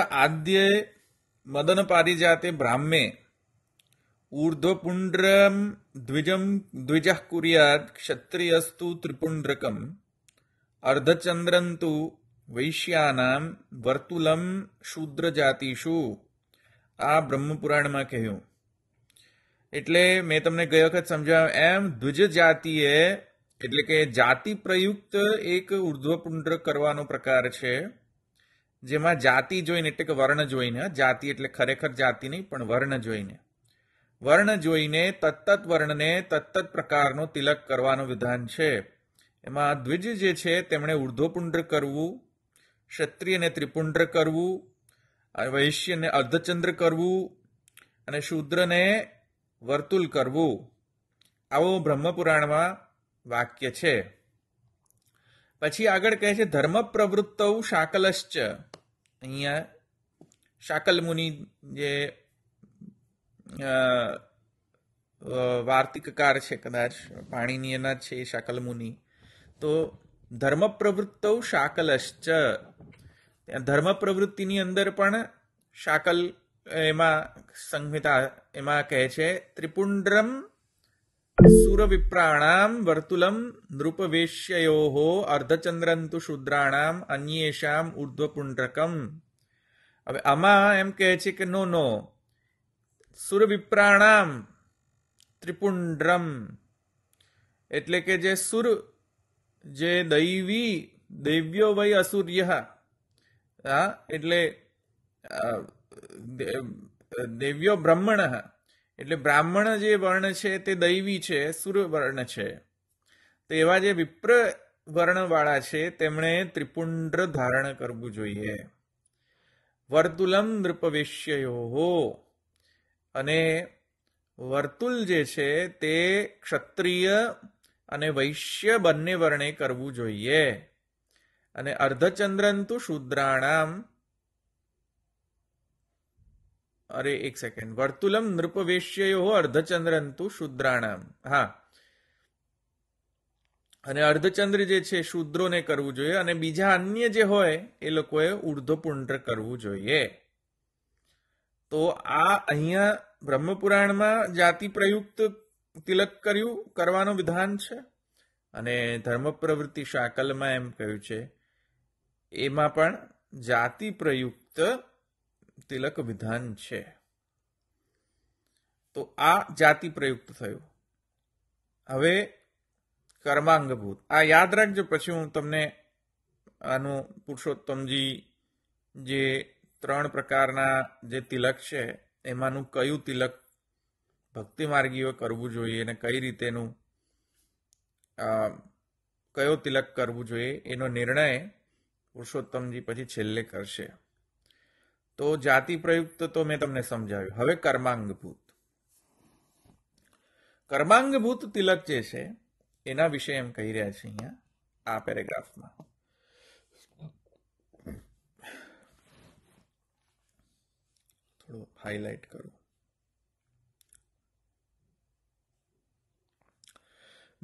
આદ્ય મદન પારિજાતે બ્રાહ્મે ઉર્ધ્વપુંડ્રમ द्विजं द्विजः कुर्यात् क्षत्रियस्तु त्रिपुण्ड्रकम् अर्धचन्द्रं तु વૈશ્યાનામ વર્તુલમ શૂદ્ર જાતિષુ આ બ્રહ્મપુરાણમાં કહ્યું એટલે મેં તમને ગયો વખત સમજાવ્યું એમ દ્વિજ જાતિએ એટલે કે જાતિ પ્રયુક્ત એક ઉર્ધ્વપુંડ્ર કરવાનો પ્રકાર છે જેમાં જાતિ જોઈને એટલે કે વર્ણ જોઈને જાતિ એટલે ખરેખર જાતિ નહીં પણ વર્ણ જોઈને વર્ણ જોઈને તત્તત વર્ણને તત્તત પ્રકારનો તિલક કરવાનું વિધાન છે એમાં દ્વિજ જે છે તેમણે ઉર્ધ્વપુંડ્ર કરવું ક્ષત્રિયને ત્રિપુંડ્ર કરવું વૈશ્યને અર્ધચંદ્ર કરવું અને શૂદ્રને વર્તુલ કરવું આવો બ્રહ્મપુરાણમાં વાક્ય છે પછી આગળ કહે છે ધર્મ પ્રવૃત્તૌ શાકલશ્ચ અહીંયા શાકલમુનિ જે વાર્તિકકાર છે કદાચ પાણીની એના છે એ શાકલમુનિ તો ધર્મ પ્રવૃત્તૌ શાકલશ્ચ ધર્મ પ્રવૃત્તિની અંદર પણ શાકલ એમાં સંહિતા એમાં કહે છે ત્રિપુંડ્રમ સુરવિપ્રાણામ વર્તુલમ નૃપવેશ્યયો અર્ધચંદ્રંતુ શુદ્રાણામ અન્યેષામ ઉર્ધ્વપુંડ્રકમ હવે આમાં એમ કહે છે કે નો નો સુરવિપ્રાણામ ત્રિપુંડ્રમ એટલે કે જે સુર જે દૈવી દૈવ્યો વય અસૂર્ય હા એટલે દેવ્યો બ્રહ્મણ એટલે બ્રાહ્મણ જે વર્ણ છે તે દૈવી છે વર્ણ છે તો એવા જે વિપ્ર વર્ણવાળા છે તેમણે ત્રિપુંડ્ર ધારણ કરવું જોઈએ વર્તુલમ નૃપવેશ્યો હો અને વર્તુલ જે છે તે ક્ષત્રિય અને વૈશ્ય બંને વર્ણે કરવું જોઈએ અને અર્ધચંદ્રંતુ શુદ્રાણામ અરે એક સેકન્ડ વર્તુલમ નૃપવેશ્યયો અર્ધચંદ્રંતુ શુદ્રાણામ હા અને અર્ધચંદ્ર જે છે શુદ્રોને કરવું જોઈએ અને બીજા અન્ય જે હોય એ લોકોએ ઉર્ધ્વપુંડ્ર કરવું જોઈએ તો આ અહીંયા બ્રહ્મપુરાણમાં જાતિ પ્રયુક્ત તિલક કર્યું કરવાનું વિધાન છે અને ધર્મ પ્રવૃત્તિ શાકલમાં એમ કહ્યું છે એમાં પણ જાતિ પ્રયુક્ત તિલક વિધાન છે તો આ જાતિ પ્રયુક્ત થયું હવે કર્માંગભૂત આ યાદ રાખજો પછી હું તમને આનું પુરુષોત્તમજી જે ત્રણ પ્રકારના જે તિલક છે એમાંનું કયું તિલક ભક્તિ માર્ગીઓ કરવું જોઈએ અને કઈ રીતેનું કયો તિલક કરવું જોઈએ એનો નિર્ણય પુરુષોત્તમજી પછી છેલ્લે કરશે તો જાતિ પ્રયુક્ત તો મેં તમને સમજાવ્યું હવે કર્માંગભૂત કર્માંગભૂત તિલક જે છે એના વિશે એમ કહી રહ્યા છે અહીંયા આ પેરેગ્રાફમાં થોડું હાઇલાઇટ કરું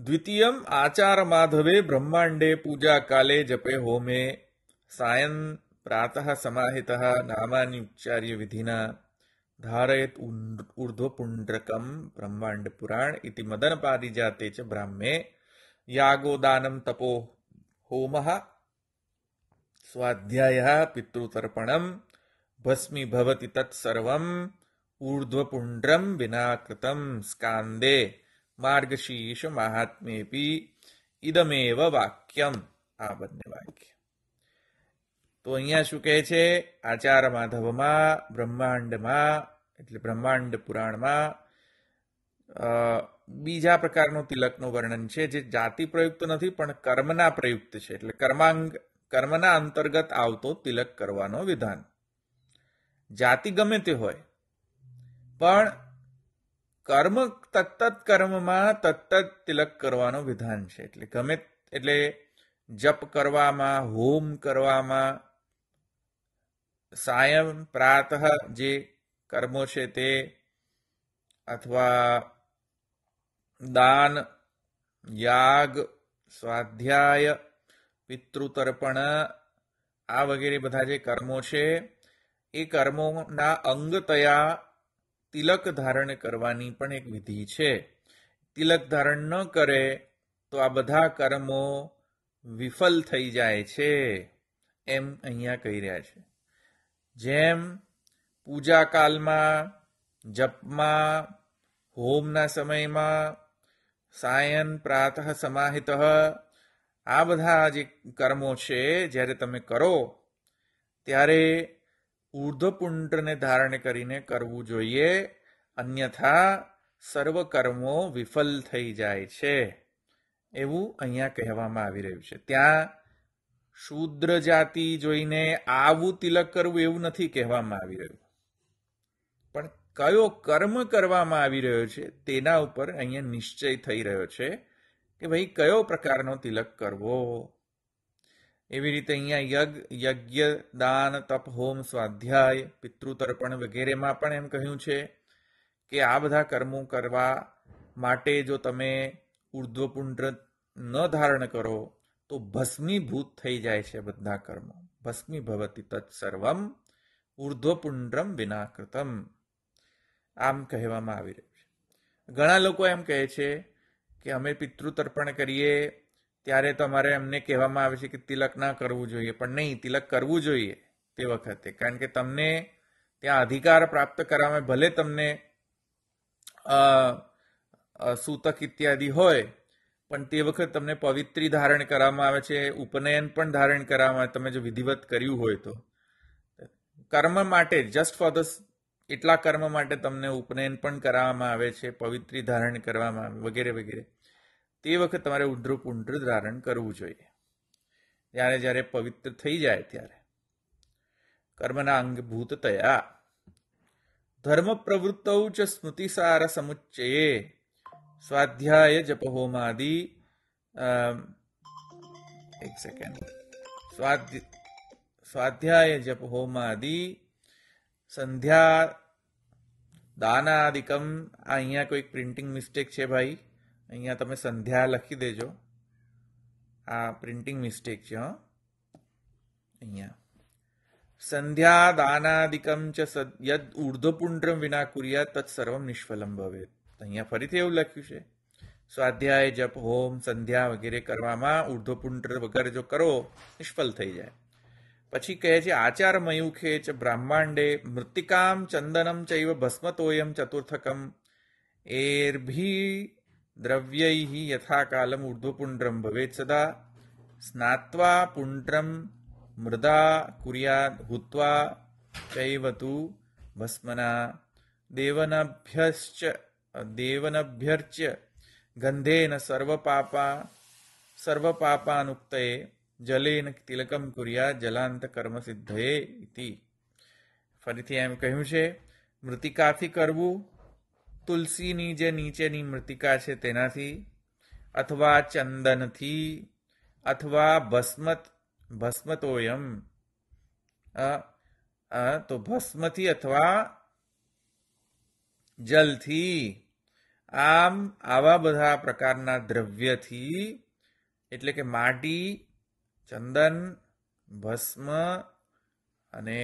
દ્વિતીય આચાર માધવે બ્રહ્માંડે પૂજા કાલે જપે હોમે સાયન પ્રાતઃ સમાહિત નામાની ઉચ્ચાર્ય વિધિના ધારયેત ઉર્ધ્વપુંડ્રકમ બ્રહ્માંડ પુરાણ ઇતિ મદન પારિજાતે ચ બ્રાહ્મે યાગોદાનમ તપો હોમઃ સ્વાધ્યાય પિતૃતર્પણમ ભસ્મીભવતિ તત્સર્વમ ઉર્ધ્વપુંડ્રમ વિનાકૃતમ સ્કાંદે માર્ગશીર્ષ મહાત્મેપી ઇદમેવ વાક્યમ આ બંને વાક્ય તો અહીંયા શું કહે છે આચાર માધવમાં બ્રહ્માંડમાં એટલે બ્રહ્માંડ પુરાણમાં બીજા પ્રકારનો તિલકનું વર્ણન છે જે જાતિ પ્રયુક્ત નથી પણ કર્મના પ્રયુક્ત છે એટલે કર્માંગ કર્મના અંતર્ગત આવતો તિલક કરવાનો વિધાન જાતિ ગમે તે હોય પણ કર્મ તત્તત કર્મમાં તત્તત તિલક કરવાનો વિધાન છે એટલે ગમે એટલે જપ કરવામાં હોમ કરવામાં સાયમ પ્રાતઃ જે કર્મો છે તે અથવા દાન યાગ સ્વાધ્યાય પિતૃતર્પણ આ વગેરે બધા જે કર્મો છે એ કર્મોના અંગતયા તિલક ધારણ કરવાની પણ એક વિધિ છે તિલક ધારણ ન કરે તો આ બધા કર્મો વિફલ થઈ જાય છે એમ અહીંયા કહી રહ્યા છે જેમ પૂજાકાલમાં જપમાં હોમના સમયમાં સાયન પ્રાતઃ સમાહિત આ બધા જે કર્મો છે જ્યારે તમે કરો ત્યારે ઉર્ધ્વપુંડ્રને ધારણ કરીને કરવું જોઈએ અન્યથા સર્વ કર્મો વિફલ થઈ જાય છે એવું અહીંયા કહેવામાં આવી રહ્યું છે ત્યાં શૂદ્ર જાતિ જોઈને આવું તિલક કરવું એવું નથી કહેવામાં આવી રહ્યું પણ કયો કર્મ કરવામાં આવી રહ્યો છે તેના ઉપર અહીંયા નિશ્ચય થઈ રહ્યો છે કે ભાઈ કયો પ્રકારનો તિલક કરવો એવી રીતે અહીંયા યજ્ઞ યજ્ઞ દાન તપ હોમ સ્વાધ્યાય પિતૃતર્પણ વગેરેમાં પણ એમ કહ્યું છે કે આ બધા કર્મો કરવા માટે જો તમે ઉર્ધ્વપુંડ્ર ન ધારણ કરો તો ભસ્મીભૂત થઈ જાય છે બધા કર્મો ભવતી તત્સર્વમ ઉર્ધ્વપુંડ્રમ વિનાકૃતમ આમ કહેવામાં આવી રહ્યું છે ઘણા લોકો એમ કહે છે કે અમે પિતૃતર્પણ કરીએ ત્યારે તો અમારે એમને કહેવામાં આવે છે કે તિલક ના કરવું જોઈએ પણ નહીં તિલક કરવું જોઈએ તે વખતે કારણ કે તમને ત્યાં અધિકાર પ્રાપ્ત કરવામાં ભલે તમને સૂતક ઇત્યાદિ હોય પણ તે વખત તમને પવિત્રી ધારણ કરવામાં આવે છે ઉપનયન પણ ધારણ કરવામાં આવે તમે જો વિધિવત કર્યું હોય તો કર્મ માટે જસ્ટ ફોર ધ એટલા કર્મ માટે તમને ઉપનયન પણ કરાવવામાં આવે છે પવિત્રી ધારણ કરવામાં આવે વગેરે વગેરે તે વખત તમારે ઉંડ્રુ પુંડ્રુ ધારણ કરવું જોઈએ જ્યારે જ્યારે પવિત્ર થઈ જાય ત્યારે કર્મના અંગભૂત તયા ધર્મ પ્રવૃત્તૌ ચ સ્મૃતિસાર સમુચ્ચયે સ્વાધ્યાય જપહોમાદિ એક સેકન્ડ સ્વાધ્યાય જપહોમાદિ સંધ્યા દાનાદિકમ આ અહીંયા કોઈક પ્રિન્ટિંગ મિસ્ટેક છે ભાઈ અહીંયા તમે સંધ્યા લખી દેજો આ પ્રિન્ટિંગ મિસ્ટેક છે હં અહીંયા સંધ્યા દાનાદિકમ ચ યદ ઉર્ધ્વપુંડ્રમ વિના કુર્યા તત્સર્વમ નિષ્ફલમ ભવેત તો અહીંયા ફરીથી એવું લખ્યું છે સ્વાધ્યાય જપ હોમ સંધ્યા વગેરે કરવામાં ઉર્ધ્વપુંડ્ર વગેરે જો કરો નિષ્ફળ થઈ જાય પછી કહે છે આચારમયુખે ચ બ્રાહ્માંડે મૃત્તિકામ ચંદનમ ચૈવ ભસ્મતોયમ ચતુર્થકમ એર્ભી દ્રવ્યૈ યથાકાલમ ઉર્ધ્વપુંડ્રમ ભવેત સદા સ્નાત્વા પુંડ્રમ મૃદા કુર્યાદ હુત્વા ચૈવતુ ભસ્મના દેવનાભ્યશ્ચ દેવનભ્યર્ચ્ય ગંધેન સર્વપાપા સર્વપાપાનુક્તયે જલેન તિલકમ કુર્યા જલાંત કર્મ સિદ્ધયે ફરીથી એમ કહ્યું છે મૃતિકાથી કરવું તુલસીની જે નીચેની મૃતિકા છે તેનાથી અથવા ચંદનથી અથવા ભસ્મત ભસ્મતોયમ તો ભસ્મથી અથવા જલથી આમ આવા બધા પ્રકારના દ્રવ્યથી એટલે કે માટી ચંદન ભસ્મ અને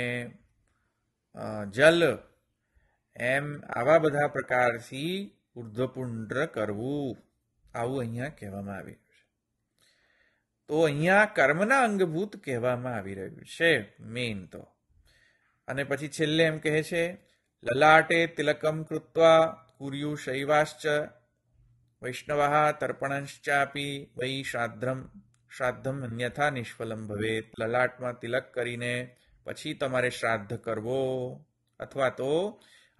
જલ એમ આવા બધા પ્રકારથી ઉર્ધ્વપુંડ્ર કરવું આવું અહીંયા કહેવામાં આવી રહ્યું છે તો અહીંયા કર્મના અંગભૂત કહેવામાં આવી રહ્યું છે મેઇન તો અને પછી છેલ્લે એમ કહે છે લલાટે તિલકમ કૃત્વા कुर्युषैवाश्च वैष्णवः તર્પણશ્ચાપી વૈ શ્રાદ્ધમ શ્રાદ્ધમ અન્યથા નિષ્ફલમ ભવે લલાટમાં તિલક કરીને પછી તમારે શ્રાદ્ધ કરવો અથવા તો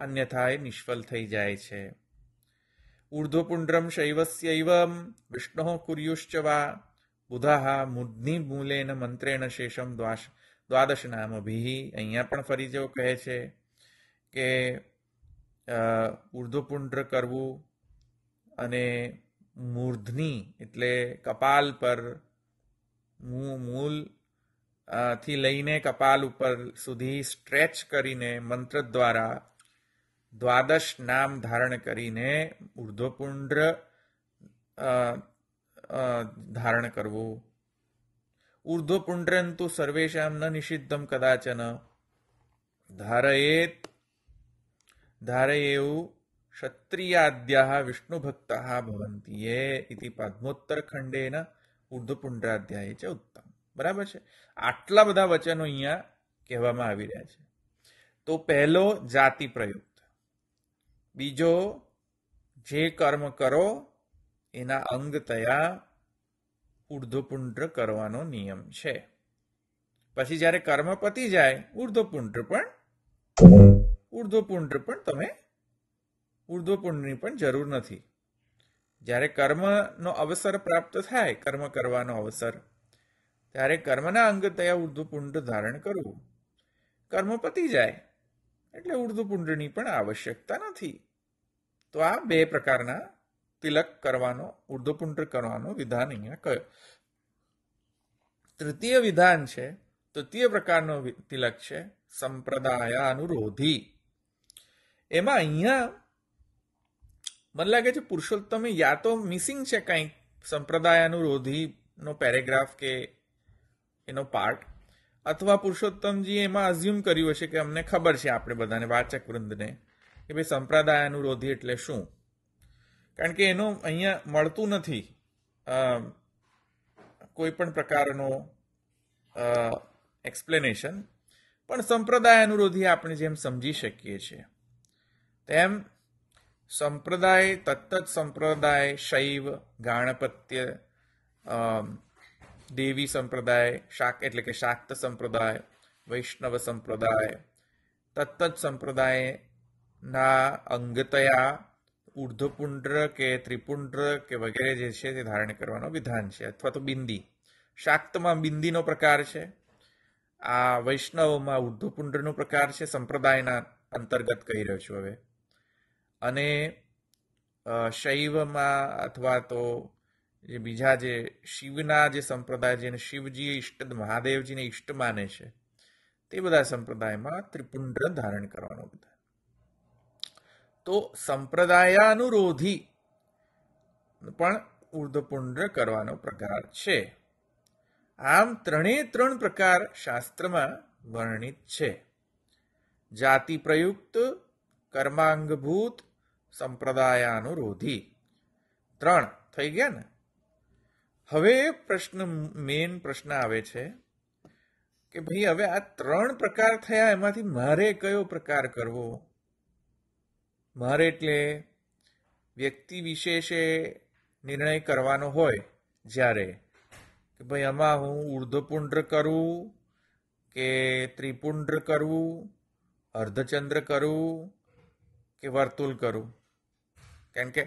અન્યથા એ નિષ્ફળ થઈ જાય છે ઉર્ધ્વપુંડ્રમ શૈવસ્યૈવમ વિષ્ણો કુર્યુશ્ચ વા બુધાહ મુદ્ધિ મૂલેન મંત્રેણ શેષમ દ્વાશ દ્વાદશ નામભિ અહીંયા પણ ફરી જેવો કહે છે કે ઉર્ધ્વપુંડ્ર કરવું અને મૂર્ધની એટલે કપાલ પર મૂલ થી લઈને કપાલ ઉપર સુધી સ્ટ્રેચ કરીને મંત્ર દ્વારા દ્વાદશ નામ ધારણ કરીને ઉર્ધ્વપુંડ્ર ધારણ કરવું ઉર્ધ્વપુંડ્રન તો સર્વેશામ ન નિષિદ્ધમ કદાચન ધારયેત ધારે એવું ક્ષત્રિયાદ્યાહ વિષ્ણુભક્તાહ ભવંતિ એ ઇતિ ખંડેના ઉર્ધ્વપુંડ્રાધ્યાય છે ઉત્તમ બરાબર છે આટલા બધા વચનો અહીંયા કહેવામાં આવી રહ્યા છે તો પહેલો જાતિ પ્રયુક્ત બીજો જે કર્મ કરો એના અંગ તયા ઉર્ધ્વપુંડ્ર કરવાનો નિયમ છે પછી જ્યારે કર્મ પતી જાય ઉર્ધ્વપુંડ્ર પણ ઉર્ધ્વપુંડ પણ તમે ઉર્ધ્વપુંડની પણ જરૂર નથી જ્યારે કર્મનો અવસર પ્રાપ્ત થાય કર્મ કરવાનો અવસર ત્યારે કર્મના અંગ તયા ઉર્ધ્વપુંડ ધારણ કરવું કર્મ પતી જાય એટલે ઉર્ધ્વપુંડની પણ આવશ્યકતા નથી તો આ બે પ્રકારના તિલક કરવાનો ઉર્ધ્વપુંડ કરવાનો વિધાન અહીંયા કયો તૃતીય વિધાન છે તૃતીય પ્રકારનો તિલક છે સંપ્રદાય અનુરોધી એમાં અહીંયા મને લાગે છે પુરુષોત્તમ યા તો મિસિંગ છે કંઈક સંપ્રદાયાનુરોધીનો પેરેગ્રાફ કે એનો પાર્ટ અથવા પુરુષોત્તમજી એમાં અઝ્યુમ કર્યું હશે કે અમને ખબર છે આપણે બધાને વાચક વૃંદને કે ભાઈ સંપ્રદાય અનુરોધી એટલે શું કારણ કે એનો અહીંયા મળતું નથી કોઈ પણ પ્રકારનો એક્સપ્લેનેશન પણ સંપ્રદાય અનુરોધી આપણે જેમ સમજી શકીએ છીએ તેમ સંપ્રદાય તત્ત સંપ્રદાય શૈવ ગાણપત્ય દેવી સંપ્રદાય શાક એટલે કે શાક્ત સંપ્રદાય વૈષ્ણવ સંપ્રદાય તત્ત સંપ્રદાયના અંગતયા ઉર્ધ્વપુંડ્ર કે ત્રિપુંડ્ર કે વગેરે જે છે તે ધારણ કરવાનો વિધાન છે અથવા તો બિંદી શાક્તમાં બિંદીનો પ્રકાર છે આ વૈષ્ણવમાં ઉર્ધ્વપુંડ્રનો પ્રકાર છે સંપ્રદાયના અંતર્ગત કહી રહ્યો છું હવે અને શૈવમાં અથવા તો જે બીજા જે શિવના જે સંપ્રદાય જેને શિવજી ઈષ્ટ મહાદેવજીને ઈષ્ટ માને છે તે બધા સંપ્રદાયમાં ત્રિપુંડ ધારણ કરવાનું બધા તો સંપ્રદાયાનુરોધી પણ ઉર્ધપુંડ કરવાનો પ્રકાર છે આમ ત્રણે ત્રણ પ્રકાર શાસ્ત્રમાં વર્ણિત છે જાતિ પ્રયુક્ત કર્માંગભૂત સંપ્રદાયાનુરોધી ત્રણ થઈ ગયા ને હવે પ્રશ્ન મેઇન પ્રશ્ન આવે છે કે ભાઈ હવે આ ત્રણ પ્રકાર થયા એમાંથી મારે કયો પ્રકાર કરવો મારે એટલે વ્યક્તિ વિશેષે નિર્ણય કરવાનો હોય જ્યારે કે ભાઈ આમાં હું ઉર્ધ્વપુંડ્ર કરવું કે ત્રિપુંડ્ર કરવું અર્ધચંદ્ર કરવું કે વર્તુળ કરું કારણ કે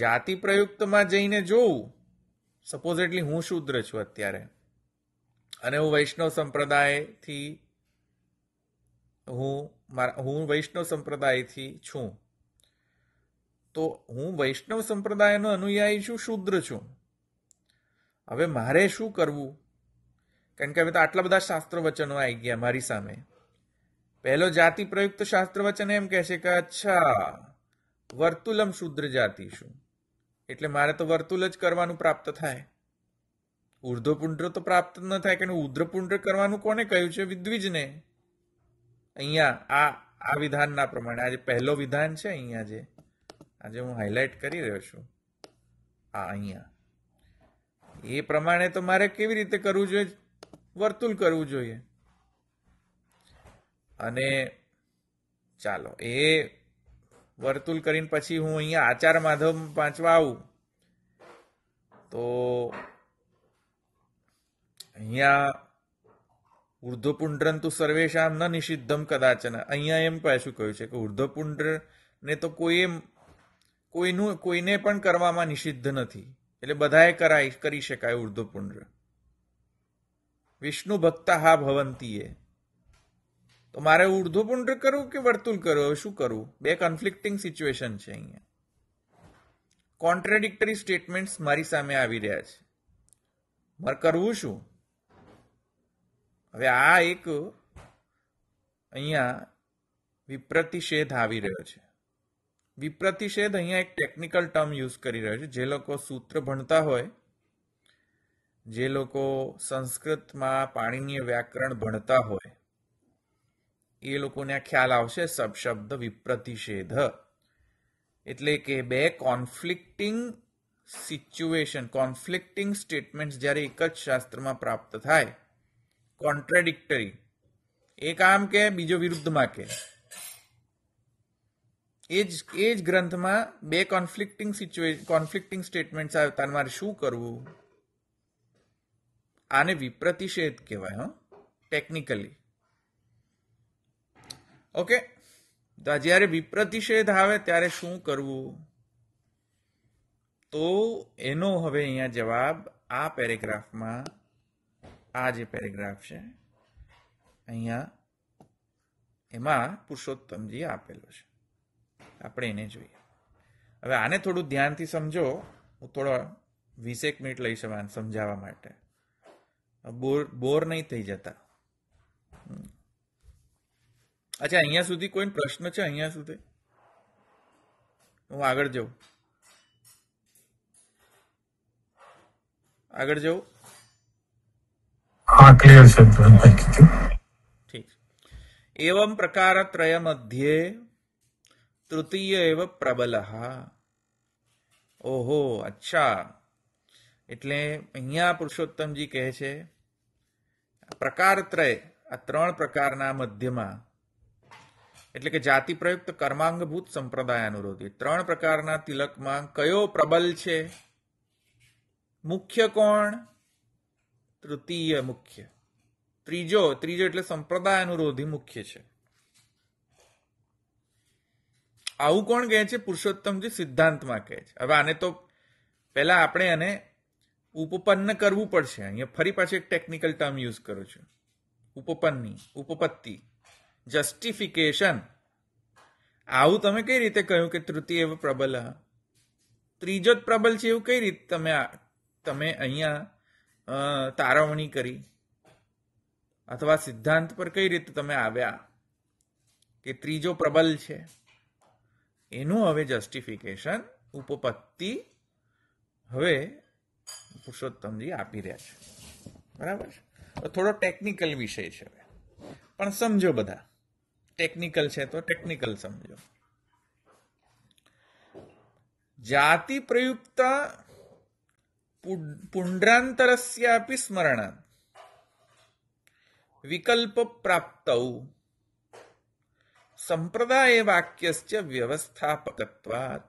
જાતિ પ્રયુક્તમાં જઈને જોઉં સપોઝ એટલી હું શુદ્ર છું અત્યારે અને હું વૈષ્ણવ સંપ્રદાયથી હું મારા હું વૈષ્ણવ સંપ્રદાયથી છું તો હું વૈષ્ણવ સંપ્રદાયનો અનુયાયી છું શુદ્ર છું હવે મારે શું કરવું કારણ કે હવે તો આટલા બધા શાસ્ત્ર વચનો આવી ગયા મારી સામે પહેલો જાતિ પ્રયુક્ત શાસ્ત્ર વચન એમ કહેશે કે અચ્છા વર્તુલમ શુદ્ર જાતિ શું એટલે મારે તો વર્તુલ જ કરવાનું પ્રાપ્ત થાય ઉર્ધ્વપુંડ્ર તો પ્રાપ્ત ન થાય કે ઉદ્રપુંડ્ર કરવાનું કોને કહ્યું છે વિદ્વિજને અહીંયા આ આ વિધાનના પ્રમાણે આજે પહેલો વિધાન છે અહીંયા જે આજે હું હાઇલાઇટ કરી રહ્યો છું આ અહીંયા એ પ્રમાણે તો મારે કેવી રીતે કરવું જોઈએ વર્તુલ કરવું જોઈએ અને ચાલો એ વર્તુલ કરીને પછી હું અહીંયા આચાર માધવ પાંચવા આવું તો અહીંયા ઉર્ધ્વપુંડ્રંતુ સર્વેશામ ન નિષિદ્ધમ કદાચન અહીંયા એમ પાછું કહ્યું છે કે ને તો કોઈ એમ કોઈનું કોઈને પણ કરવામાં નિષિદ્ધ નથી એટલે બધાએ કરાય કરી શકાય ઉર્ધ્વપુંડ્ર વિષ્ણુ ભક્તા હા ભવંતીએ તો મારે ઉર્ધ્વ પુંડ કરવું કે વર્તુલ કરવું શું કરવું બે કન્ફ્લિક્ટિંગ સિચ્યુએશન છે અહીંયા કોન્ટ્રાડિક્ટરી સ્ટેટમેન્ટ્સ મારી સામે આવી રહ્યા છે મારે કરવું શું હવે આ એક અહીંયા વિપ્રતિષેધ આવી રહ્યો છે વિપ્રતિષેધ અહીંયા એક ટેકનિકલ ટર્મ યુઝ કરી રહ્યો છે જે લોકો સૂત્ર ભણતા હોય જે લોકો સંસ્કૃતમાં પાણીનીય વ્યાકરણ ભણતા હોય એ લોકોને ખ્યાલ આવશે સબશબ્દ વિપ્રતિષેધ એટલે કે બે કોન્ફ્લિક્ટિંગ સિચ્યુએશન કોન્ફ્લિક્ટિંગ સ્ટેટમેન્ટ્સ જ્યારે એક જ શાસ્ત્રમાં પ્રાપ્ત થાય કોન્ટ્રાડિક્ટરી એક આમ કે બીજો વિરુદ્ધમાં કે એ જ એ જ ગ્રંથમાં બે કોન્ફ્લિક્ટિંગ સિચ્યુએશન કોન્ફ્લિક્ટિંગ સ્ટેટમેન્ટ્સ આવતા મારે શું કરવું આને વિપ્રતિષેધ કહેવાય હો ટેકનિકલી ઓકે તો જ્યારે વિપ્રતિષેધ આવે ત્યારે શું કરવું તો એનો હવે અહીંયા જવાબ આ પેરેગ્રાફમાં આ જે પેરેગ્રાફ છે અહીંયા એમાં પુરુષોત્તમજી આપેલો છે આપણે એને જોઈએ હવે આને થોડું ધ્યાનથી સમજો હું થોડો વીસેક મિનિટ લઈશ સમજાવવા માટે બોર બોર નહીં થઈ જતા અચ્છા અહીંયા સુધી કોઈ પ્રશ્ન છે અહીંયા સુધી હું આગળ જઉં આગળ જવું હા એવમ પ્રકાર ત્રય મધ્યે તૃતીય એવ પ્રબલ ઓહો અચ્છા એટલે અહીંયા પુરુષોત્તમજી કહે છે પ્રકાર ત્રય આ ત્રણ પ્રકારના મધ્યમાં એટલે કે જાતિ પ્રયુક્ત કર્માંગભૂત સંપ્રદાય અનુરોધી ત્રણ પ્રકારના તિલકમાં કયો પ્રબલ છે મુખ્ય કોણ તૃતીય મુખ્ય ત્રીજો ત્રીજો એટલે સંપ્રદાય અનુરોધી મુખ્ય છે આવું કોણ કહે છે પુરુષોત્તમજી સિદ્ધાંતમાં કહે છે હવે આને તો પહેલા આપણે આને ઉપપન્ન કરવું પડશે અહીંયા ફરી પાછું એક ટેકનિકલ ટર્મ યુઝ કરું છું ઉપપન્ની ઉપપત્તિ જસ્ટિફિકેશન આવું તમે કઈ રીતે કહ્યું કે તૃતીય એવો પ્રબલ ત્રીજો જ પ્રબલ છે એવું કઈ રીતે તમે તમે અહીંયા તારવણી કરી અથવા સિદ્ધાંત પર કઈ રીતે તમે આવ્યા કે ત્રીજો પ્રબલ છે એનું હવે જસ્ટિફિકેશન ઉપપત્તિ હવે પુરુષોત્તમજી આપી રહ્યા છે બરાબર છે થોડો ટેકનિકલ વિષય છે હવે પણ સમજો બધા ટેકનિકલ છે તો ટેકનિકલ સમજો જાતિ પ્રયુક્ત પુંડ્રાંતરસ્યાપી સ્મરણાત વિકલ્પ પ્રાપ્તૌ સંપ્રદાય વાક્યસ્ય વ્યવસ્થાપકત્વાત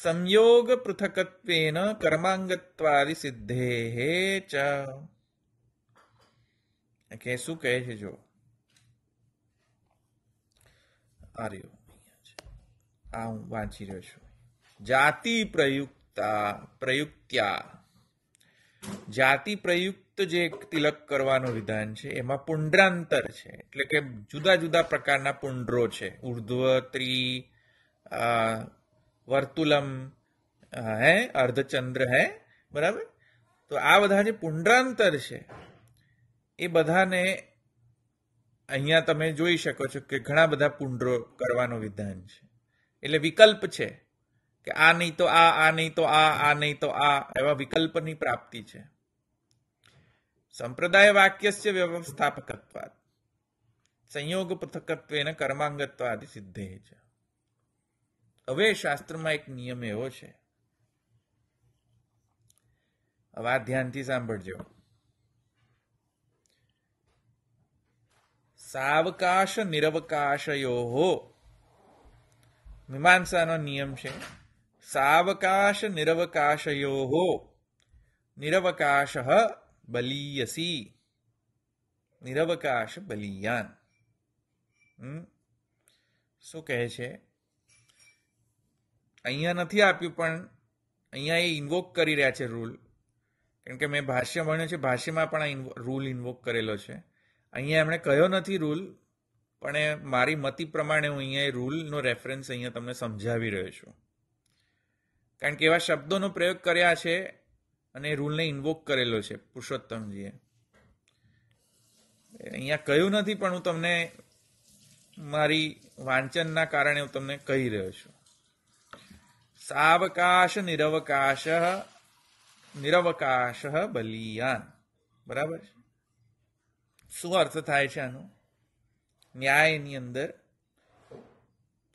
સંયોગ પૃથકત્વેન કર્માંગત્વાદિ સિદ્ધે ચ શું કહે છે જો આ રહ્યો આ હું વાંચી રહ્યો છું જાતિ પ્રયુક્તા પ્રયુક્ત્યા જાતિ પ્રયુક્ત જે તિલક કરવાનું વિધાન છે એમાં પુંડ્રાંતર છે એટલે કે જુદા જુદા પ્રકારના પુંડ્રો છે ઉર્ધ્વ ત્રિ વર્તુલમ હે અર્ધચંદ્ર હે બરાબર તો આ બધા જે પુંડ્રાંતર છે એ બધાને અહીંયા તમે જોઈ શકો છો કે ઘણા બધા પુંડરો કરવાનું વિધાન છે એટલે વિકલ્પ છે કે આ નહીં તો આ આ નહીં તો આ આ નહીં તો આ એવા વિકલ્પની પ્રાપ્તિ છે સંપ્રદાય વાક્યસ્ય વ્યવસ્થાપકત્વાદ સંયોગ પૃથકત્વેને કર્માંગત્વાદ સિદ્ધે છે હવે શાસ્ત્રમાં એક નિયમ એવો છે હવે આ ધ્યાનથી સાંભળજો સાવકાશ નિરવકાશયો મીમાંસાનો નિયમ છે સાવકાશ નિરવકાશયો નિરવકાશ બલીયસી નિરવકાશ બલિયાન શું કહે છે અહીંયા નથી આપ્યું પણ અહીંયા એ ઇન્વોક કરી રહ્યા છે રૂલ કેમ કે મેં ભાષ્ય ભણ્યો છે ભાષ્યમાં પણ આ રૂલ ઇન્વોક કરેલો છે અહીંયા એમણે કયો નથી રૂલ પણ એ મારી મતિ પ્રમાણે હું અહીંયા એ રૂલનો રેફરન્સ અહીંયા તમને સમજાવી રહ્યો છું કારણ કે એવા શબ્દોનો પ્રયોગ કર્યા છે અને એ રૂલને ઇન્વોક કરેલો છે પુરુષોત્તમજીએ અહીંયા કહ્યું નથી પણ હું તમને મારી વાંચનના કારણે હું તમને કહી રહ્યો છું સાવકાશ નિરવકાશ નિરવકાશ બલિયાન બરાબર છે શું અર્થ થાય છે આનો ન્યાયની અંદર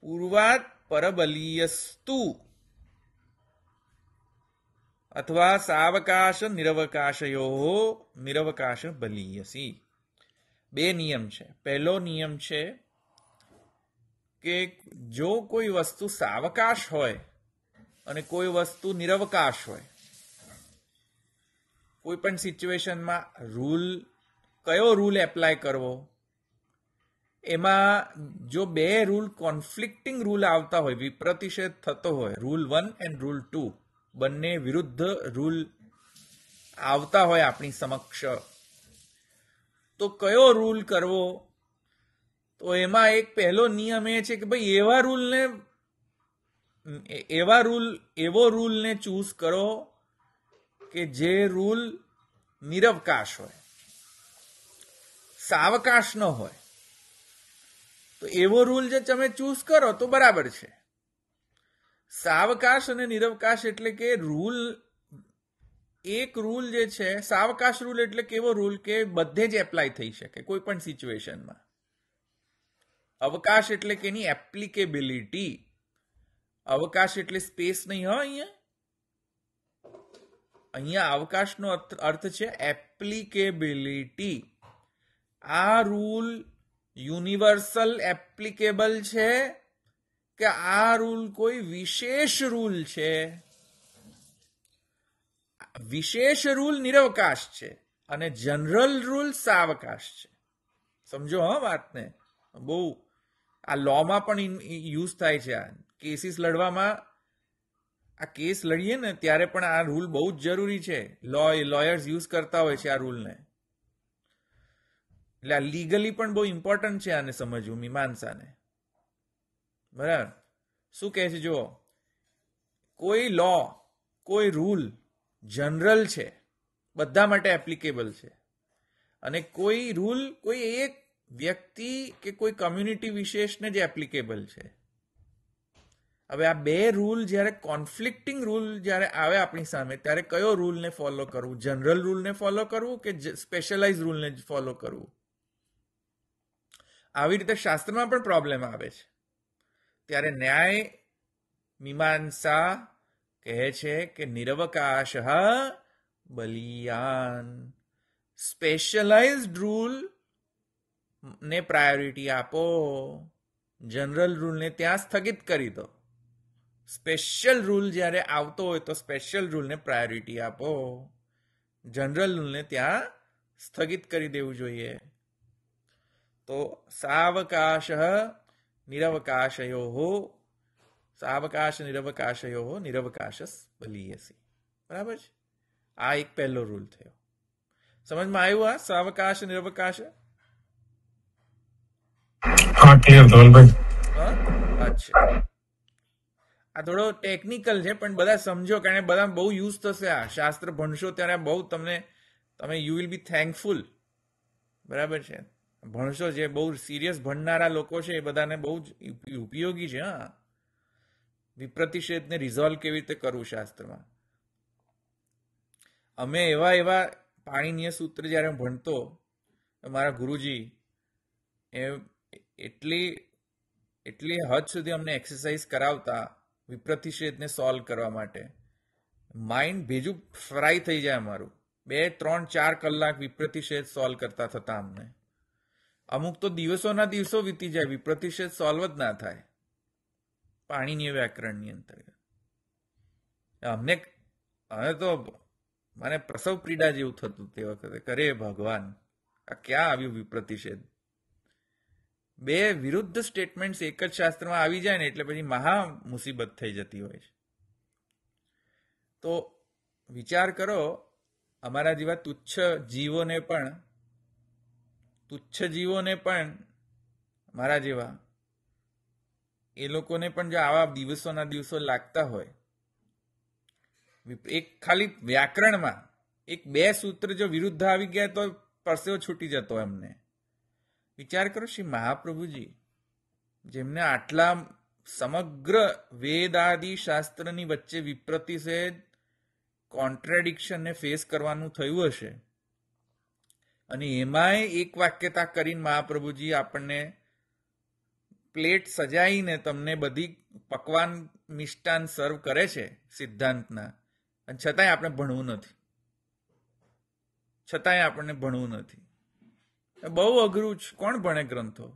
પૂર્વાત પરબલીયસ્તુ અથવા સાવકાશ નિરવકાશયો નિરવકાશ બલીયસી બે નિયમ છે પહેલો નિયમ છે કે જો કોઈ વસ્તુ સાવકાશ હોય અને કોઈ વસ્તુ નિરવકાશ હોય કોઈ પણ સિચ્યુએશનમાં રૂલ કયો રૂલ એપ્લાય કરવો એમાં જો બે રૂલ કોન્ફ્લિક્ટિંગ રૂલ આવતા હોય વિપ્રતિષેધ થતો હોય rule one and rule two બંને વિરુદ્ધ રૂલ આવતા હોય આપણી સમક્ષ તો કયો રૂલ કરવો તો એમાં એક પહેલો નિયમ એ છે કે ભાઈ એવા રૂલને એવા રૂલ એવો રૂલને ચૂઝ કરો કે જે રૂલ નિરવકાશ હોય સાવકાશ ન હોય તો એવો રૂલ જે તમે ચૂઝ કરો તો બરાબર છે સાવકાશ અને નિરવકાશ એટલે કે રૂલ એક રૂલ જે છે સાવકાશ રૂલ એટલે કેવો રૂલ કે બધે જ એપ્લાય થઈ શકે કોઈ પણ સિચ્યુએશનમાં અવકાશ એટલે કે એની એપ્લિકેબિલિટી અવકાશ એટલે સ્પેસ નહીં હોય અહીંયા અહીંયા અવકાશનો અર્થ છે એપ્લિકેબિલિટી આ રૂલ યુનિવર્સલ એપ્લિકેબલ છે કે આ રૂલ કોઈ વિશેષ રૂલ છે વિશેષ રૂલ નિરવકાશ છે અને જનરલ રૂલ સાવકાશ છે સમજો હા વાતને બહુ આ લોમાં પણ યુઝ થાય છે આ કેસીસ લડવામાં આ કેસ લડીએ ને ત્યારે પણ આ રૂલ બહુ જ જરૂરી છે લો લોયર્સ યુઝ કરતા હોય છે આ રૂલને એટલે આ લીગલી પણ બહુ ઇમ્પોર્ટન્ટ છે આને સમજવું મીમાંસાને બરાબર શું કહે છે જુઓ કોઈ લો કોઈ રૂલ જનરલ છે બધા માટે એપ્લિકેબલ છે અને કોઈ રૂલ કોઈ એક વ્યક્તિ કે કોઈ કમ્યુનિટી વિશેષને જ એપ્લિકેબલ છે હવે આ બે રૂલ જ્યારે કોન્ફ્લિક્ટિંગ રૂલ જ્યારે આવે આપણી સામે ત્યારે કયો રૂલને ફોલો કરવું જનરલ રૂલને ફોલો કરવું કે સ્પેશિયલાઇઝ રૂલને ફોલો કરવું આવી રીતે શાસ્ત્રમાં પણ પ્રોબ્લેમ આવે છે ત્યારે ન્યાય મીમાંસા કહે છે કે નિરવકાશ બલિયાન સ્પેશિયલાઇઝડ રૂલ ને પ્રાયોરિટી આપો જનરલ રૂલને ત્યાં સ્થગિત કરી દો સ્પેશિયલ રૂલ જ્યારે આવતો હોય તો સ્પેશિયલ રૂલને પ્રાયોરિટી આપો જનરલ રૂલને ત્યાં સ્થગિત કરી દેવું જોઈએ તો સાવકાશ નિરવકાશયો સાવકાશ નિરવકાશયો નિરવકાશ બલીયસી બરાબર છે આ એક પહેલો રૂલ થયો સમજમાં આવ્યું આ સાવકાશ નિરવકાશ અચ્છા આ થોડો ટેકનિકલ છે પણ બધા સમજો કારણ કે બધા બહુ યુઝ થશે આ શાસ્ત્ર ભણશો ત્યારે બહુ તમને તમે યુ વિલ બી થેન્કફુલ બરાબર છે ભણશો જે બહુ સિરિયસ ભણનારા લોકો છે એ બધાને બહુ જ ઉપયોગી છે હા વિપ્રતિષેધને રિઝોલ્વ કેવી રીતે કરવું શાસ્ત્રમાં અમે એવા એવા પાણીનીય સૂત્ર જ્યારે હું ભણતો મારા ગુરુજી એ એટલી એટલી હદ સુધી અમને એક્સરસાઇઝ કરાવતા વિપ્રતિષેધને સોલ્વ કરવા માટે માઇન્ડ ભેજું ફ્રાય થઈ જાય અમારું બે ત્રણ ચાર કલાક વિપ્રતિષેધ સોલ્વ કરતા થતા અમને અમુક તો દિવસોના દિવસો વીતી જાય વિપ્રતિષેધ સોલ્વ જ ના થાય પાણીની વ્યાકરણની અંતર્ગત અમને હવે તો મને પ્રસવ પીડા જેવું થતું તે વખતે કરે ભગવાન આ ક્યાં આવ્યું વિપ્રતિષેધ બે વિરુદ્ધ સ્ટેટમેન્ટ્સ એક જ શાસ્ત્રમાં આવી જાય ને એટલે પછી મહા મુસીબત થઈ જતી હોય છે તો વિચાર કરો અમારા જેવા તુચ્છ જીવોને પણ તુચ્છ જીવોને પણ મારા જેવા એ લોકોને પણ જો આવા દિવસોના દિવસો લાગતા હોય એક ખાલી વ્યાકરણમાં એક બે સૂત્ર જો વિરુદ્ધ આવી ગયા તો પરસેવો છૂટી જતો એમને વિચાર કરો શ્રી મહાપ્રભુજી જેમને આટલા સમગ્ર વેદાદિ શાસ્ત્રની વચ્ચે વિપ્રતિષેધ કોન્ટ્રાડિક્શનને ફેસ કરવાનું થયું હશે અને એમાંય એક વાક્યતા કરીને મહાપ્રભુજી આપણને પ્લેટ સજાઈને તમને બધી પકવાન મિષ્ટાન સર્વ કરે છે સિદ્ધાંતના અને છતાંય આપણે ભણવું નથી છતાંય આપણને ભણવું નથી બહુ અઘરું છે કોણ ભણે ગ્રંથો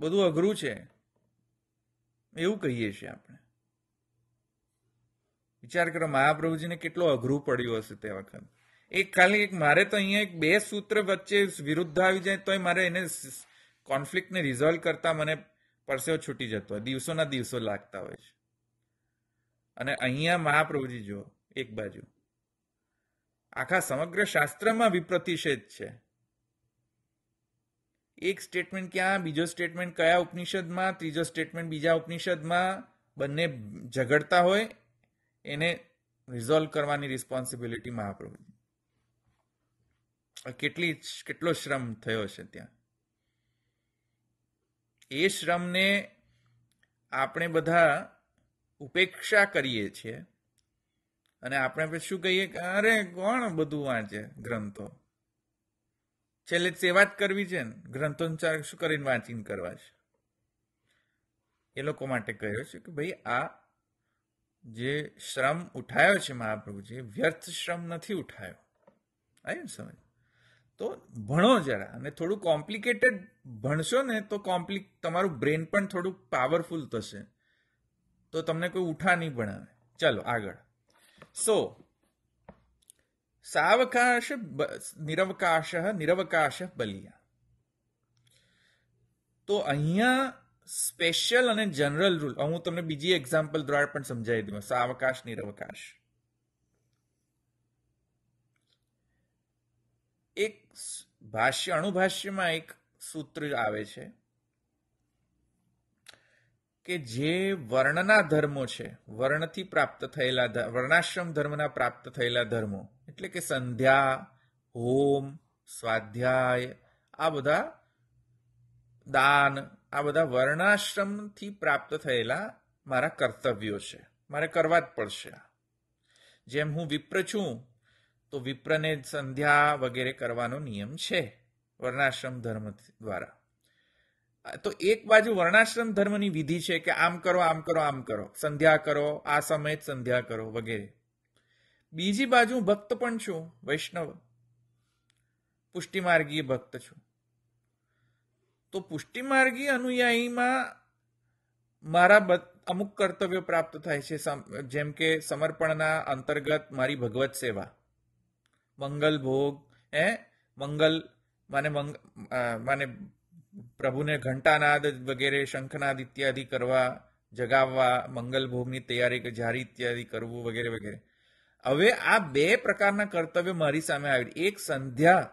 બધું અઘરું છે એવું કહીએ છીએ આપણે વિચાર કરો મહાપ્રભુજીને કેટલો અઘરું પડ્યું હશે તે વખત એક ખાલી એક મારે તો અહીંયા એક બે સૂત્ર વચ્ચે વિરુદ્ધ આવી જાય તોય મારે એને કોન્ફ્લિક્ટને રિઝોલ્વ કરતા મને પરસેવો છૂટી જતો હોય દિવસોના દિવસો લાગતા હોય છે અને અહીંયા મહાપ્રભુજી જુઓ એક બાજુ આખા સમગ્ર શાસ્ત્રમાં વિપ્રતિષેધ છે એક સ્ટેટમેન્ટ ક્યાં બીજો સ્ટેટમેન્ટ કયા ઉપનિષદમાં ત્રીજો સ્ટેટમેન્ટ બીજા ઉપનિષદમાં બંને ઝઘડતા હોય એને રિઝોલ્વ કરવાની રિસ્પોન્સિબિલિટી મહાપ્રભુજી કેટલી કેટલો શ્રમ થયો છે ત્યાં એ શ્રમને આપણે બધા ઉપેક્ષા કરીએ છીએ અને આપણે શું કહીએ કે અરે કોણ બધું વાંચે ગ્રંથો છેલ્લે સેવા જ કરવી છે ને ગ્રંથો શું કરીને વાંચીને કરવા છે એ લોકો માટે કહ્યો છે કે ભાઈ આ જે શ્રમ ઉઠાયો છે મહાપ્રભુજી વ્યર્થ શ્રમ નથી ઉઠાયો આવ્યું સમજ તો ભણો જરા અને થોડું કોમ્પ્લિકેટેડ ભણશો ને તો કોમ્પ્લિક તમારું બ્રેન પણ થોડુંક પાવરફુલ થશે તો તમને કોઈ ઉઠા નહીં ભણાવે ચલો આગળ સો સાવકાશ નિરવકાશ નિરવકાશ બલિયા તો અહીંયા સ્પેશિયલ અને જનરલ રૂલ હું તમને બીજી એક્ઝામ્પલ દ્વારા પણ સમજાવી દઉં સાવકાશ નિરવકાશ એક ભાષ્ય અણુભાષ્યમાં એક સૂત્ર આવે છે કે જે વર્ણના ધર્મો છે વર્ણથી પ્રાપ્ત થયેલા વર્ણાશ્રમ ધર્મના પ્રાપ્ત થયેલા ધર્મો એટલે કે સંધ્યા હોમ સ્વાધ્યાય આ બધા દાન આ બધા વર્ણાશ્રમથી પ્રાપ્ત થયેલા મારા કર્તવ્યો છે મારે કરવા જ પડશે જેમ હું વિપ્ર છું તો વિપ્રને સંધ્યા વગેરે કરવાનો નિયમ છે વર્ણાશ્રમ ધર્મ દ્વારા તો એક બાજુ વર્ણાશ્રમ ધર્મની વિધિ છે કે આમ કરો આમ કરો આમ કરો સંધ્યા કરો આ સમયે સંધ્યા કરો વગેરે બીજી બાજુ ભક્ત પણ છું વૈષ્ણવ પુષ્ટિમાર્ગીય ભક્ત છું તો પુષ્ટિમાર્ગી અનુયાયીમાં મારા અમુક કર્તવ્યો પ્રાપ્ત થાય છે જેમ કે સમર્પણના અંતર્ગત મારી ભગવત સેવા મંગલ ભોગ એ મંગલ માને માને પ્રભુને ઘંટાનાદ વગેરે શંખનાદ ઇત્યાદિ કરવા જગાવવા મંગલ ભોગની તૈયારી ઝારી ઇત્યાદિ કરવું વગેરે વગેરે હવે આ બે પ્રકારના કર્તવ્ય મારી સામે આવી એક સંધ્યા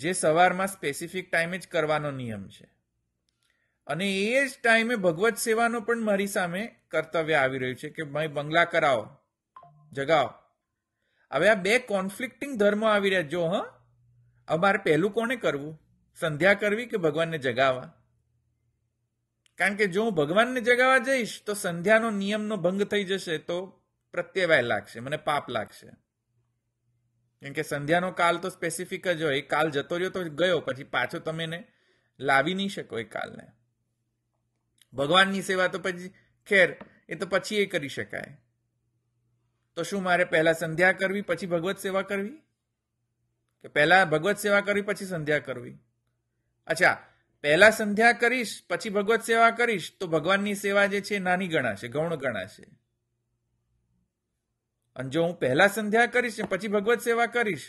જે સવારમાં સ્પેસિફિક ટાઈમે જ કરવાનો નિયમ છે અને એ જ ટાઈમે ભગવત સેવાનો પણ મારી સામે કર્તવ્ય આવી રહ્યું છે કે ભાઈ બંગલા કરાવો જગાવો હવે આ બે કોન્ફ્લિક્ટિંગ ધર્મ આવી રહ્યા જો હા હવે મારે પહેલું કોને કરવું સંધ્યા કરવી કે ભગવાનને જગાવવા કારણ કે જો હું ભગવાનને જગાવવા જઈશ તો સંધ્યાનો નિયમનો ભંગ થઈ જશે તો પ્રત્યવાય લાગશે મને પાપ લાગશે કેમ કે સંધ્યાનો કાલ તો સ્પેસિફિક જ હોય કાલ જતો રહ્યો તો ગયો પછી પાછો તમે એને લાવી નહીં શકો એ કાલને ભગવાનની સેવા તો પછી ખેર એ તો પછી એ કરી શકાય તો શું મારે પહેલા સંધ્યા કરવી પછી ભગવત સેવા કરવી કે પહેલા ભગવત સેવા કરવી પછી સંધ્યા કરવી અચ્છા પહેલા સંધ્યા કરીશ પછી ભગવત સેવા કરીશ તો ભગવાનની સેવા જે છે નાની ગણાશે ગૌણ ગણાશે અને જો હું પહેલા સંધ્યા કરીશ ને પછી ભગવત સેવા કરીશ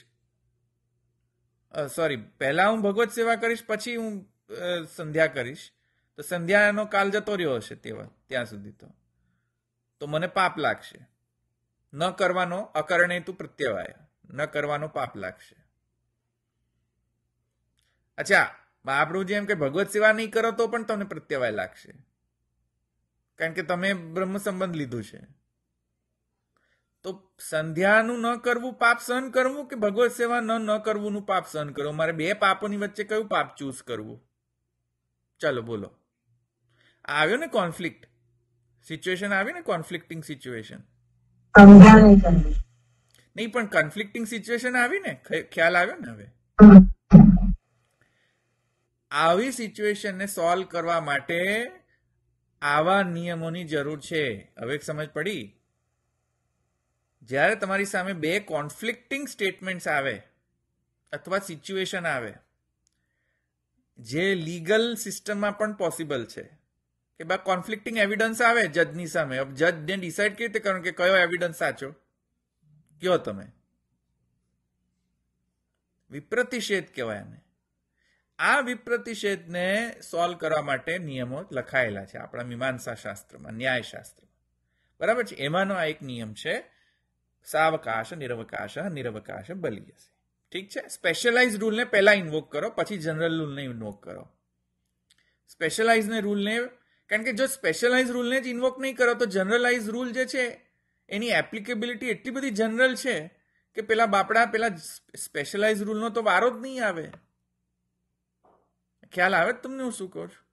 સોરી પહેલા હું ભગવત સેવા કરીશ પછી હું સંધ્યા કરીશ તો સંધ્યાનો કાલ જતો રહ્યો હશે તેવા ત્યાં સુધી તો તો મને પાપ લાગશે ન કરવાનો અકરણે તું પ્રત્યવાય ન કરવાનો પાપ લાગશે અચ્છા આપણું જેમ કે ભગવત સેવા નહીં કરો તો પણ તમને પ્રત્યવાય લાગશે કારણ કે તમે બ્રહ્મ સંબંધ લીધું છે તો સંધ્યાનું ન કરવું પાપ સહન કરવું કે ભગવત સેવા ન ન કરવું પાપ સહન કરવું મારે બે પાપોની વચ્ચે કયું પાપ ચૂઝ કરવું ચાલો બોલો આવ્યો ને કોન્ફ્લિક્ટ સિચ્યુએશન આવી ને કોન્ફ્લિક્ટિંગ સિચ્યુએશન સમજાણી કરવી નહીં પણ કન્ફ્લિક્ટિંગ સિચ્યુએશન આવી ને ખ્યાલ આવ્યો ને હવે આવી સિચ્યુએશનને સોલ્વ કરવા માટે આવા નિયમોની જરૂર છે હવે સમજ પડી જ્યારે તમારી સામે બે કોન્ફ્લિક્ટિંગ સ્ટેટમેન્ટ્સ આવે અથવા સિચ્યુએશન આવે જે લીગલ સિસ્ટમમાં પણ પોસિબલ છે કે બા કોન્ફ્લિક્ટિંગ એવિડન્સ આવે જજની સામે હવે જજને ડિસાઇડ કેવી રીતે કરવાનું કે કયો એવિડન્સ સાચો કયો તમે વિપ્રતિષેધ કહેવાય એને આ વિપ્રતિષેધને સોલ્વ કરવા માટે નિયમો લખાયેલા છે આપણા મીમાંસા શાસ્ત્રમાં ન્યાયશાસ્ત્રમાં બરાબર છે એમાંનો આ એક નિયમ છે સાવકાશ નિરવકાશ નિરવકાશ બલી બલિયસી ઠીક છે સ્પેશિયલાઇઝ રૂલને પહેલા ઇન્વોક કરો પછી જનરલ રૂલને ઇન્વોક કરો સ્પેશિયલાઇઝને રૂલને કારણ કે જો સ્પેશિયલાઇઝ રૂલને જ ઇન્વોક નહીં કરો તો જનરલાઇઝ રૂલ જે છે એની એપ્લિકેબિલિટી એટલી બધી જનરલ છે કે પેલા બાપડા પેલા સ્પેશિયલાઇઝ રૂલનો તો વારો જ નહીં આવે ખ્યાલ આવે જ તમને હું શું કહું છું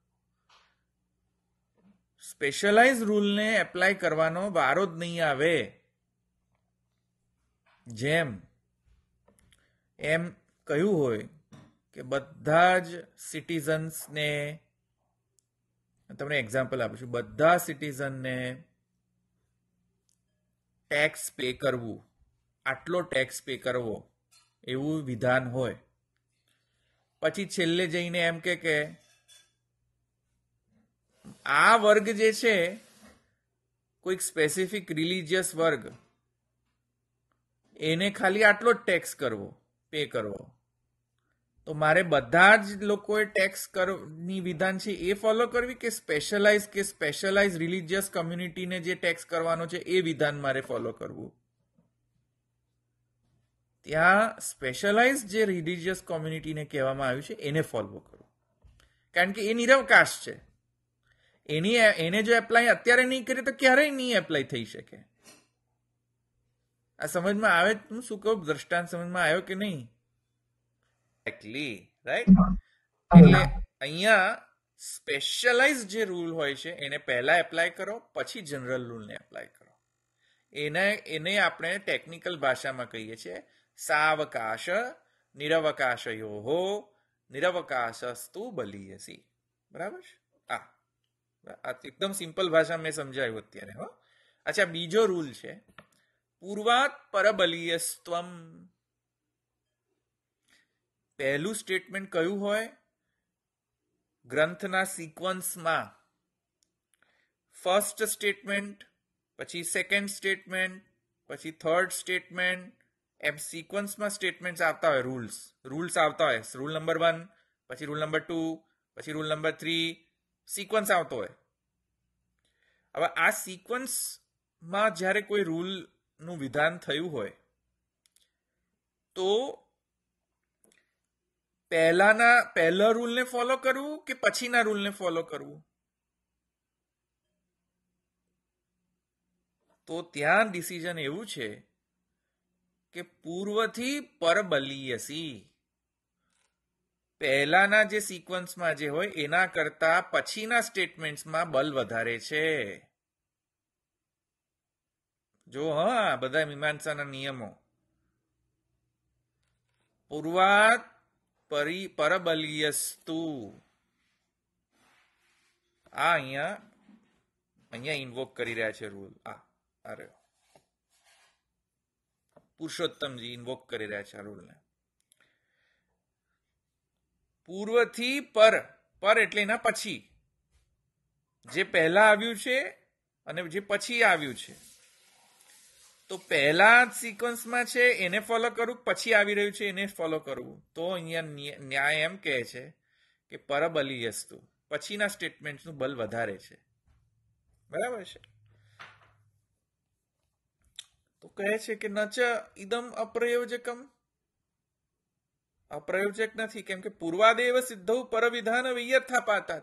સ્પેશિયલાઇઝ રૂલને એપ્લાય કરવાનો વારો જ નહીં આવે જેમ એમ કહ્યું હોય કે બધા જ સિટીઝન્સને તમને એક્ઝામ્પલ આપું છું બધા સિટીઝનને ટેક્સ પે કરવું આટલો ટેક્સ પે કરવો એવું વિધાન હોય પછી છેલ્લે જઈને એમ કે કે આ વર્ગ જે છે કોઈક સ્પેસિફિક રિલીજિયસ વર્ગ એને ખાલી આટલો જ ટેક્સ કરવો પે કરવો તો મારે બધા જ લોકોએ ટેક્સ કરની વિધાન છે એ ફોલો કરવી કે સ્પેશિયલાઇઝ કે સ્પેશિયલાઇઝ રિલિજિયસ કમ્યુનિટીને જે ટેક્સ કરવાનો છે એ વિધાન મારે ફોલો કરવું ત્યાં સ્પેશિયલાઇઝ જે રિલિજિયસ કોમ્યુનિટીને કહેવામાં આવ્યું છે એને ફોલો કરો કારણ કે એ નિરવકાશ છે એની એને જો એપ્લાય અત્યારે નહીં કરે તો ક્યારેય નહીં એપ્લાય થઈ શકે આ સમજમાં આવે હું શું કહું દ્રષ્ટાંત સમજમાં આવ્યો કે નહીં એક્ઝેક્ટલી રાઈટ એટલે અહીંયા સ્પેશિયલાઇઝ જે રૂલ હોય છે એને પહેલા એપ્લાય કરો પછી જનરલ રૂલને એપ્લાય કરો એને એને આપણે ટેકનિકલ ભાષામાં કહીએ છીએ સાવકાશ નિરવકાશયોહો નિરવકાશસ્તુ બલીયસી બરાબર આ એકદમ સિમ્પલ ભાષા મેં સમજાવ્યું અત્યારે હો અચ્છા બીજો રૂલ છે પૂર્વાત પરબલીયસ્ત્વમ પહેલું સ્ટેટમેન્ટ કયું હોય ગ્રંથના સિક્વન્સમાં ફર્સ્ટ સ્ટેટમેન્ટ પછી સેકન્ડ સ્ટેટમેન્ટ પછી થર્ડ સ્ટેટમેન્ટ એમ સિક્વન્સમાં સ્ટેટમેન્ટ્સ આવતા હોય રૂલ્સ રૂલ્સ આવતા હોય રૂલ નંબર વન પછી રૂલ નંબર ટુ પછી રૂલ નંબર થ્રી સિક્વન્સ આવતો હોય હવે આ સિક્વન્સમાં જ્યારે કોઈ રૂલનું વિધાન થયું હોય તો પહેલાના પહેલા રૂલને ફોલો કરવું કે પછીના રૂલને ફોલો કરવું તો ત્યાં ડિસિઝન એવું છે કે પૂર્વથી પરબલીયસી પહેલાના જે સિક્વન્સમાં જે હોય એના કરતા પછીના સ્ટેટમેન્ટ્સમાં બલ વધારે છે જો હા બધા મીમાંસાના નિયમો પૂર્વાત પરી પરબલિયસ્તુ આ અહીંયા અહીંયા ઇન્વોક કરી રહ્યા છે રૂલ આ અરે પુરુષોત્તમજી ઇન્વોક કરી રહ્યા છે આ રૂલને પૂર્વથી પર પર એટલે એના પછી જે પહેલા આવ્યું છે અને જે પછી આવ્યું છે તો પહેલા સિક્વન્સમાં છે એને ફોલો કરવું પછી આવી રહ્યું છે એને ફોલો કરવું તો અહીંયા ન્યાય એમ કહે છે કે પરબલી હસ્તુ પછીના સ્ટેટમેન્ટનું બલ વધારે છે બરાબર છે તો કહે છે કે નચ ઇદમ અપ્રયોજકમ અપ્રયોજક નથી કેમ કે પૂર્વાદેવ સિદ્ધૌ પરવિધાન વિયથા પાતા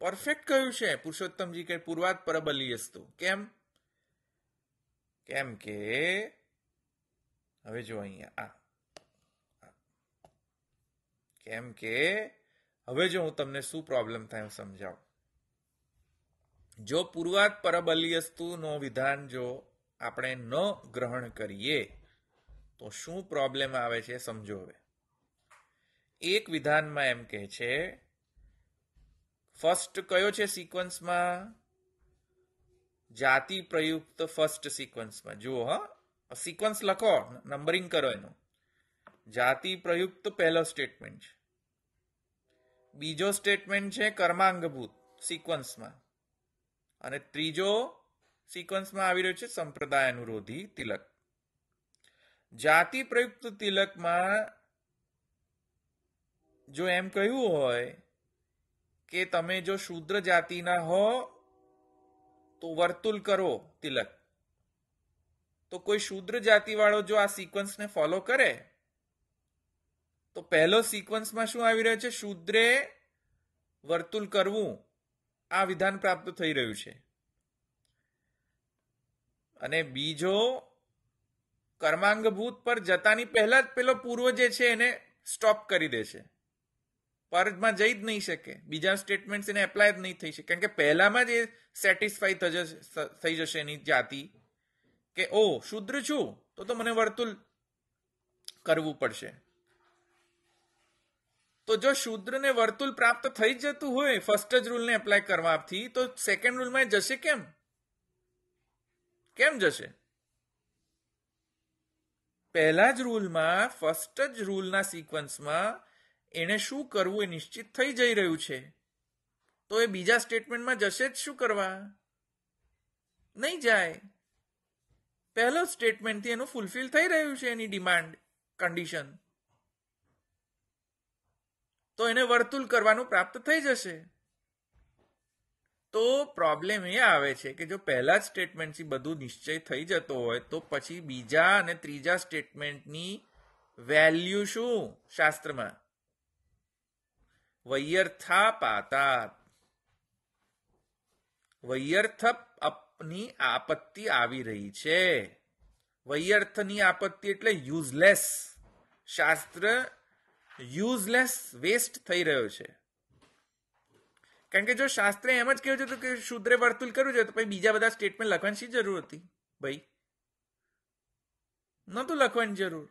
પરફેક્ટ કહ્યું છે પુરુષોત્તમજી કે પૂર્વાદ પરબલી હસ્તુ કેમ કેમ કે હવે જો અહીંયા આ કેમ કે હવે જો હું તમને શું પ્રોબ્લેમ થાય હું સમજાવું જો પૂર્વાત પરબલિયસ્તુનો વિધાન જો આપણે ન ગ્રહણ કરીએ તો શું પ્રોબ્લેમ આવે છે સમજો હવે એક વિધાનમાં એમ કહે છે ફર્સ્ટ કયો છે સિક્વન્સમાં જાતિ પ્રયુક્ત ફર્સ્ટ સિક્વન્સમાં જુઓ હા સિક્વન્સ લખો નંબરિંગ કરો એનું જાતિ પ્રયુક્ત પહેલો સ્ટેટમેન્ટ છે બીજો સ્ટેટમેન્ટ છે કર્માંગભૂત સિક્વન્સમાં અને ત્રીજો સિક્વન્સમાં આવી રહ્યો છે સંપ્રદાય અનુરોધી તિલક જાતિ પ્રયુક્ત તિલકમાં જો એમ કહ્યું હોય કે તમે જો શૂદ્ર જાતિના હો તો વર્તુલ કરો તિલક તો કોઈ શુદ્ર જાતિવાળો જો આ સિક્વન્સને ફોલો કરે તો પહેલો સિક્વન્સમાં શું આવી રહ્યો છે શુદ્રે વર્તુલ કરવું આ વિધાન પ્રાપ્ત થઈ રહ્યું છે અને બીજો કર્માંગભૂત પર જતાની પહેલા જ પેલો પૂર્વ જે છે એને સ્ટોપ કરી દે છે પરજમાં જઈ જ નહીં શકે બીજા સ્ટેટમેન્ટ્સ એને એપ્લાય જ નહીં થઈ શકે કારણ કે પહેલામાં જ એ સેટિસ્ફાઈ થઈ જશે એની જાતિ કે ઓ શુદ્ર છું તો તો મને વર્તુલ કરવું પડશે તો જો શુદ્રને વર્તુલ પ્રાપ્ત થઈ જતું હોય ફર્સ્ટ જ રૂલને એપ્લાય કરવાથી તો સેકન્ડ રૂલમાં જશે કેમ કેમ જશે પહેલા જ રૂલમાં ફર્સ્ટ જ રૂલના સિક્વન્સમાં એણે શું કરવું એ નિશ્ચિત થઈ જઈ રહ્યું છે તો એ બીજા સ્ટેટમેન્ટમાં જશે જ શું કરવા નહીં જાય પહેલો સ્ટેટમેન્ટથી એનું ફૂલફિલ થઈ રહ્યું છે એની ડિમાન્ડ કન્ડિશન તો એને વર્તુલ કરવાનું પ્રાપ્ત થઈ જશે તો પ્રોબ્લેમ એ આવે છે કે જો પહેલા જ સ્ટેટમેન્ટથી બધું નિશ્ચય થઈ જતો હોય તો પછી બીજા અને ત્રીજા સ્ટેટમેન્ટની વેલ્યુ શું શાસ્ત્રમાં વૈયર્થા પાતા વૈયર્થ ની આપત્તિ આવી રહી છે વૈયર્થની આપત્તિ એટલે યુઝલેસ શાસ્ત્ર યુઝલેસ વેસ્ટ થઈ રહ્યો છે કારણ કે જો શાસ્ત્ર એમ જ કહ્યું હતું કે શુદ્રે વર્તુલ કરવું જોઈએ તો પછી બીજા બધા સ્ટેટમેન્ટ લખવાની શી જરૂર હતી ભાઈ નહોતું લખવાની જરૂર